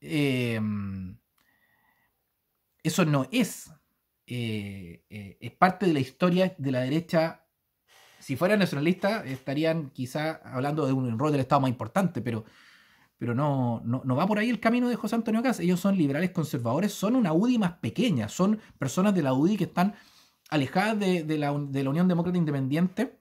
Em, eso no es, eh, eh, es parte de la historia de la derecha. Si fueran nacionalistas, estarían quizá hablando de un rol del Estado más importante, pero, pero no, no, va por ahí el camino de José Antonio Cas Ellos son liberales conservadores, son una UDI más pequeña, son personas de la UDI que están alejadas de, la, Unión Demócrata Independiente,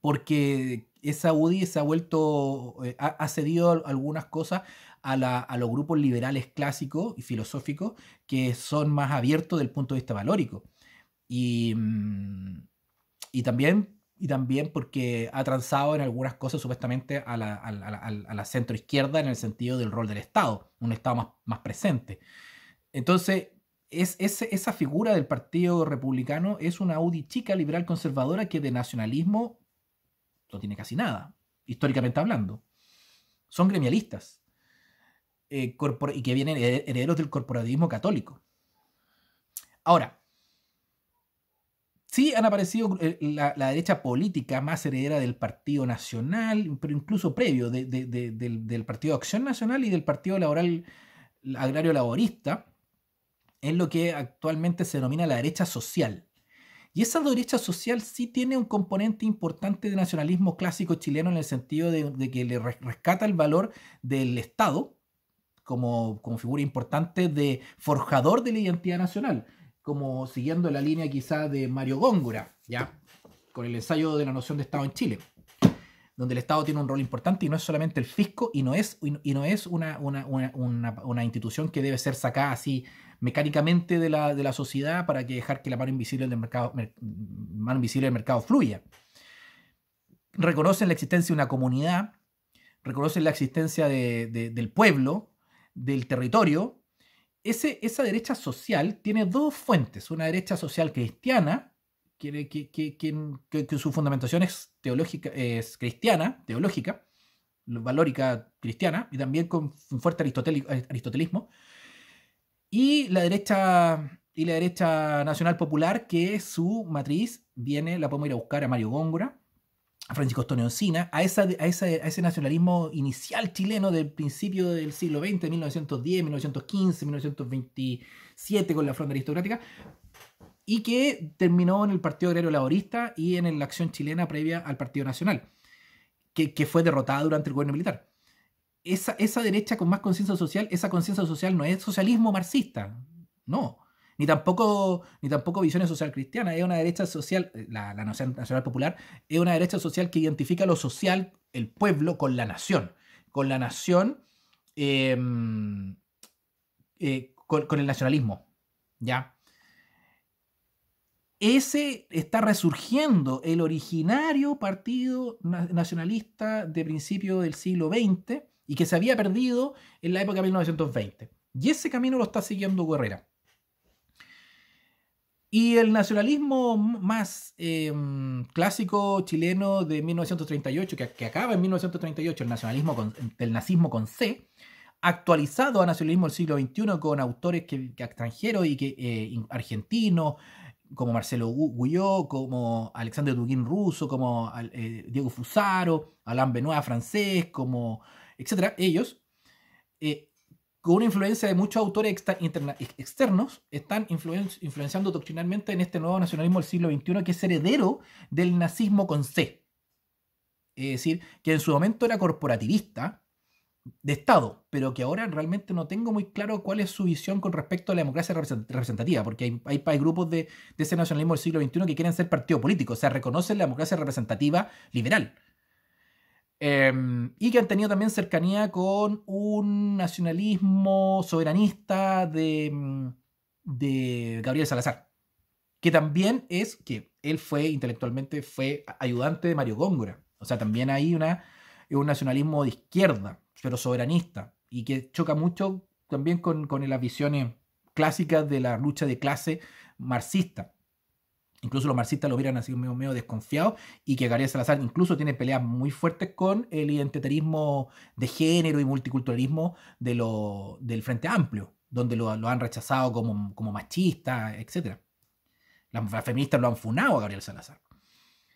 porque esa UDI se ha vuelto, eh, ha, ha cedido algunas cosas a, los grupos liberales clásicos y filosóficos que son más abiertos del punto de vista valórico. Y, mm, también porque ha transado en algunas cosas supuestamente a la, a la, centroizquierda en el sentido del rol del Estado, un Estado más, presente. Entonces, esa figura del Partido Republicano es una Audi chica liberal conservadora que de nacionalismo no tiene casi nada, históricamente hablando. Son gremialistas. Eh, y que vienen herederos del corporativismo católico. Ahora, sí han aparecido eh, la, derecha política más heredera del Partido Nacional, pero incluso previo de, del, Partido Acción Nacional y del Partido Laboral Agrario Laborista, es lo que actualmente se denomina la derecha social. Y esa derecha social sí tiene un componente importante de nacionalismo clásico chileno en el sentido de que le rescata el valor del Estado como, figura importante de forjador de la identidad nacional, como siguiendo la línea quizás de Mario Góngora, ¿ya? Con el ensayo de la noción de Estado en Chile, donde el Estado tiene un rol importante y no es solamente el fisco y no es, y no es una, institución que debe ser sacada así mecánicamente de la, sociedad para dejar que la mano invisible del mercado, del mercado fluya. Reconocen la existencia de una comunidad, reconocen la existencia del pueblo, del territorio, ese, esa derecha social tiene dos fuentes, una derecha social cristiana, que, que, que, que su fundamentación es, teológica, es cristiana, teológica, valórica cristiana, y también con fuerte aristotelismo, y la derecha y la derecha nacional popular, que su matriz viene, la podemos ir a buscar a Mario Góngora, Francisco Antonio Encina, a, esa, a, a, ese nacionalismo inicial chileno del principio del siglo XX, 1910, 1915, 1927 con la frontera aristocrática, y que terminó en el Partido Agrario Laborista y en la acción chilena previa al Partido Nacional, que, fue derrotada durante el gobierno militar. esa derecha con más conciencia social, esa conciencia social no es socialismo marxista, no, ni tampoco, ni tampoco visiones social cristianas. Es una derecha social, eh, la, Nación Nacional Popular, es una derecha social que identifica lo social, el pueblo, con la nación. Con la nación, em, eh, con, el nacionalismo. ¿Ya? Ese está resurgiendo el originario partido nacionalista de principio del siglo XX y que se había perdido en la época de 1920. Y ese camino lo está siguiendo Guerrera. Y el nacionalismo más eh, clásico chileno de 1938, que, acaba en 1938, el nacionalismo con, el nazismo con C, actualizado a nacionalismo del siglo XXI con autores que, extranjeros y que eh, argentinos, como Marcelo Guyot, como Alexander Dugin ruso, como eh, Diego Fusaro, Alain Benoit francés, como etcétera, ellos, con una influencia de muchos autores externos, están influenciando doctrinalmente en este nuevo nacionalismo del siglo XXI, que es heredero del nazismo con C. Es decir, que en su momento era corporativista de Estado, pero que ahora realmente no tengo muy claro cuál es su visión con respecto a la democracia representativa, porque hay, grupos de, de, ese nacionalismo del siglo XXI que quieren ser partido político, o sea, reconocen la democracia representativa liberal Em, y que han tenido también cercanía con un nacionalismo soberanista de, mm, Gabriel Salazar, que también es que él fue intelectualmente fue ayudante de Mario Góngora. O sea, también hay una, un nacionalismo de izquierda, pero soberanista, y que choca mucho también con, con las visiones clásicas de la lucha de clase marxista. Incluso los marxistas lo hubieran sido medio, medio desconfiado y que Gabriel Salazar incluso tiene peleas muy fuertes con el identitarismo de género y multiculturalismo de del Frente Amplio, donde lo, han rechazado como, machista, etc. Las, feministas lo han funado a Gabriel Salazar.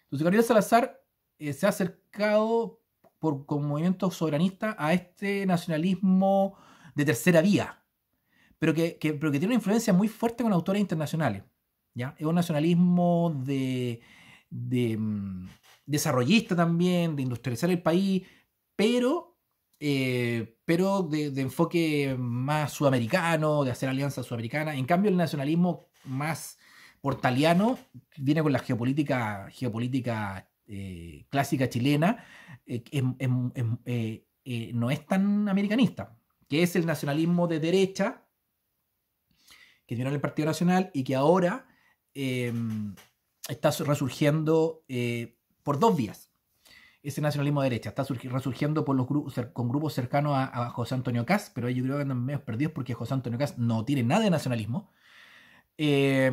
Entonces Gabriel Salazar eh, se ha acercado por, con movimientos soberanistas a este nacionalismo de tercera vía, pero pero que tiene una influencia muy fuerte con autores internacionales. Es un nacionalismo de, mm, desarrollista también, de industrializar el país, pero, eh, pero de, enfoque más sudamericano, de hacer alianza sudamericanas. En cambio, el nacionalismo más portaliano viene con la geopolítica, geopolítica eh, clásica chilena, eh, no es tan americanista, que es el nacionalismo de derecha que tiene el Partido Nacional y que ahora Em, está resurgiendo eh, por dos vías. Ese nacionalismo de derecha está resurgiendo por los con grupos cercanos a, José Antonio Cas, pero yo creo que andan medio perdidos porque José Antonio Cas no tiene nada de nacionalismo. Eh,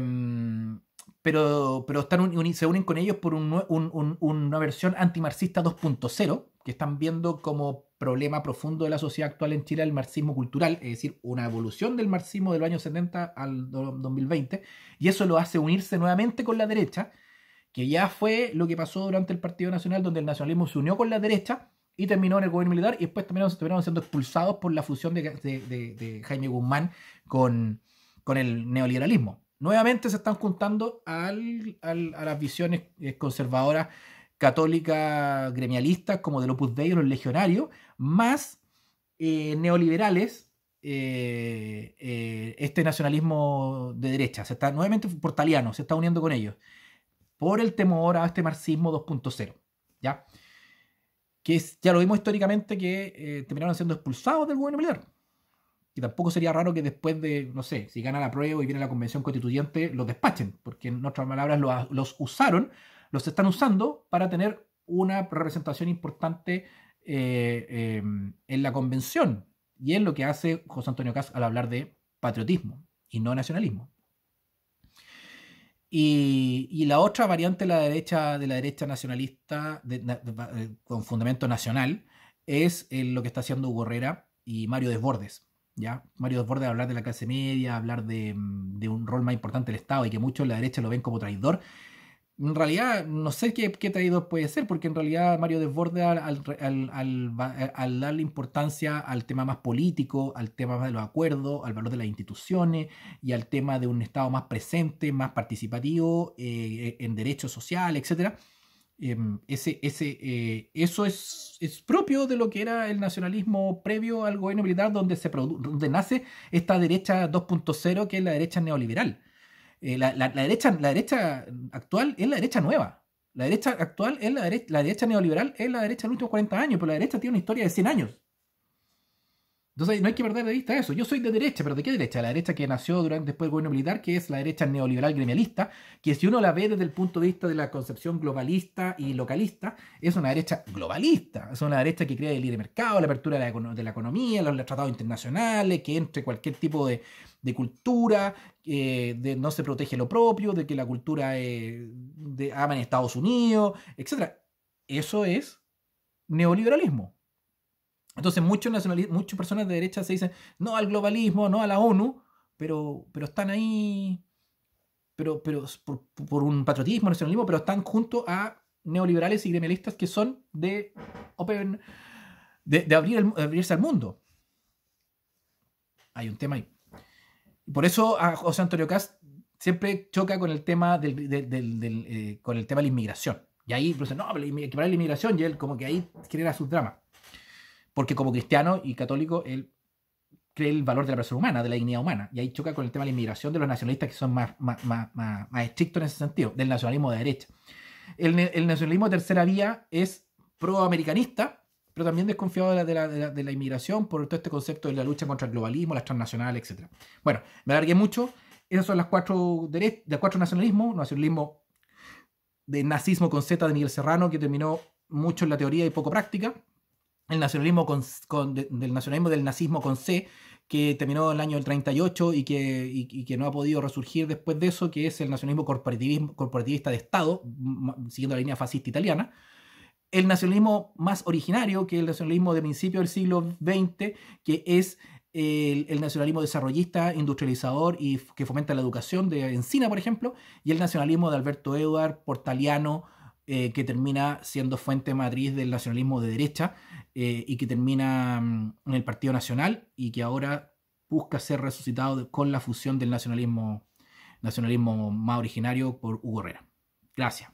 pero, están se unen con ellos por una versión antimarxista 2.0, que están viendo como problema profundo de la sociedad actual en Chile el marxismo cultural, es decir, una evolución del marxismo de los años 70 al 2020, y eso lo hace unirse nuevamente con la derecha, que ya fue lo que pasó durante el Partido Nacional, donde el nacionalismo se unió con la derecha y terminó en el gobierno militar, y después terminaron, siendo expulsados por la fusión de, Jaime Guzmán con el neoliberalismo nuevamente se están juntando a las visiones eh, conservadoras católicas gremialistas como de Opus Dei o los legionarios, más eh, neoliberales, eh, este nacionalismo de derecha, se está nuevamente portaliano, se está uniendo con ellos, por el temor a este marxismo 2.0, ¿ya? Que ya lo vimos históricamente que terminaron siendo expulsados del gobierno militar. Y tampoco sería raro que después de, no sé, si gana la prueba y viene la convención constituyente, los despachen, porque en otras palabras los, usaron, los están usando para tener una representación importante eh, em, en la convención. Y en lo que hace José Antonio Caz al hablar de patriotismo y no nacionalismo. Y, la otra variante de la derecha, de la derecha nacionalista con fundamento nacional es eh, lo que está haciendo Hugo Herrera y Mario Desbordes, ¿ya? Mario Desbordes hablar de la clase media, hablar mm, de, un rol más importante del Estado y que muchos de la derecha lo ven como traidor. En realidad, no sé qué, traidor puede ser, porque en realidad Mario Desbordes, al, eh, al, darle importancia al tema más político, al tema de los acuerdos, al valor de las instituciones y al tema de un Estado más presente, más participativo eh, eh, en derechos sociales, etcétera, Em, ese, ese, eh, eso es, es, propio de lo que era el nacionalismo previo al gobierno militar, donde, se donde nace esta derecha 2.0, que es la derecha neoliberal. Eh, la, derecha, la derecha actual es la derecha nueva. La derecha actual es la, la derecha neoliberal, es la derecha de los últimos 40 años, pero la derecha tiene una historia de 100 años. Entonces no hay que perder de vista eso. Yo soy de derecha, pero ¿de qué derecha? La derecha que nació durante, después del gobierno militar, que es la derecha neoliberal gremialista, que si uno la ve desde el punto de vista de la concepción globalista y localista, es una derecha globalista, es una derecha que crea el libre mercado, la apertura de la, economía, los, tratados internacionales, que entre cualquier tipo de, cultura, eh, de no se protege lo propio, de que la cultura eh, ama en Estados Unidos, etc. Eso es neoliberalismo. Entonces muchos muchas personas de derecha se dicen no al globalismo, no a la ONU, pero, pero están ahí, pero, pero por, un patriotismo, nacionalismo, pero están junto a neoliberales y gremialistas que son de open, de, abrir abrirse al mundo. Hay un tema ahí. Por eso a José Antonio Cast siempre choca con el tema del, eh, con el tema de la inmigración. Y ahí, pues, no, que la inmigración, y él como que ahí genera su drama porque como cristiano y católico, él cree el valor de la persona humana, de la dignidad humana. Y ahí choca con el tema de la inmigración de los nacionalistas que son más, más, más, más estrictos en ese sentido, del nacionalismo de derecha. El, nacionalismo de tercera vía es proamericanista, pero también desconfiado de la, de, la, inmigración por todo este concepto de la lucha contra el globalismo, las transnacional, etc. Bueno, me alargué mucho. Esas son las cuatro, las cuatro nacionalismos. Nacionalismo de nazismo con Z de Miguel Serrano, que terminó mucho en la teoría y poco práctica el nacionalismo del nacionalismo del nazismo con C, que terminó en el año del 38 y que, no ha podido resurgir después de eso, que es el nacionalismo corporativismo, corporativista de Estado, siguiendo la línea fascista italiana. El nacionalismo más originario, que es el nacionalismo de principio del siglo XX, que es el, nacionalismo desarrollista, industrializador y que fomenta la educación de Encina, por ejemplo, y el nacionalismo de Alberto Eduard, portaliano, eh, que termina siendo fuente matriz del nacionalismo de derecha eh, y que termina mm, en el Partido Nacional y que ahora busca ser resucitado con la fusión del nacionalismo, nacionalismo más originario por Hugo Herrera. Gracias.